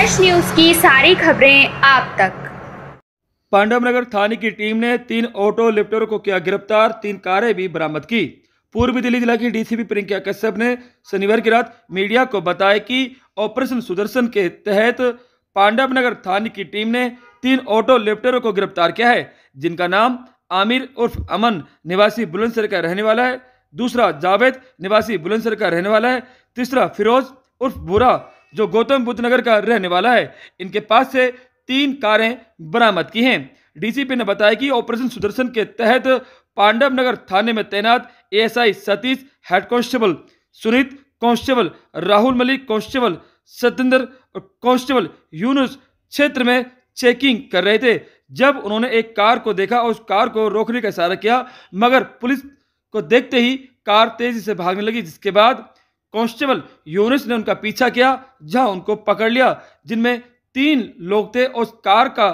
उत्कर्ष news की सारी खबरें आप तक पांडव नगर थाने की टीम ने तीन ऑटो लिफ्टरों को किया गिरफ्तार तीन कारें भी बरामद की पूर्वी दिल्ली जिला की डीसीपी प्रियंका कश्यप ने शनिवार की रात मीडिया को बताया कि ऑपरेशन सुदर्शन के तहत पांडव नगर थाने की टीम ने तीन ऑटो लिफ्टरों को गिरफ्तार किया है जिनका नाम आमिर उर्फ अमन निवासी बुलंदसर का रहने वाला है दूसरा जावेद निवासी बुलंदसर का रहने वाला है तीसरा फिरोज उर्फ बुरा जो गौतम बुद्ध नगर का रहने वाला है इनके पास से तीन कारें बरामद की हैं डीसीपी ने बताया कि ऑपरेशन सुदर्शन के तहत पांडव नगर थाने में तैनात ASI Satish head constable Sunit constable Rahul Malik constable Satendra constable Yunus क्षेत्र में चेकिंग कर रहे थे जब उन्होंने एक कार को देखा और उस कार को रोकने का इशारा किया मगर पुलिस को देखते ही कार तेजी से भागने लगी जिसके बाद कांस्टेबल यूनिस ने उनका पीछा किया जहां उनको पकड़ लिया जिनमें तीन लोग थे और कार का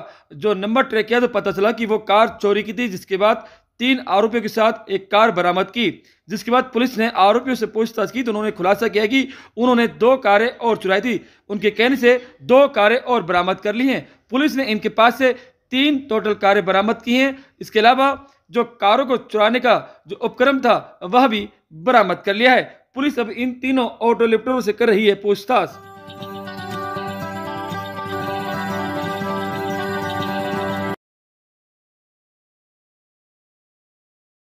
जो नंबर ट्रैक किया तो पता चला कि वो कार चोरी की थी जिसके बाद तीन आरोपियों के साथ एक कार बरामद की जिसके बाद पुलिस ने आरोपियों से पूछताछ की तो उन्होंने खुलासा किया कि उन्होंने दो कारें और चुराई थी उनके कहने से दो कारें और बरामद कर ली हैं पुलिस ने इनके पास से तीन टोटल कारें बरामद की हैं इसके अलावा जो कारों को चुराने का जो उपक्रम था वह भी बरामद कर लिया है पुलिस अब इन तीनों ऑटो लिफ्टरों से कर रही है पूछताछ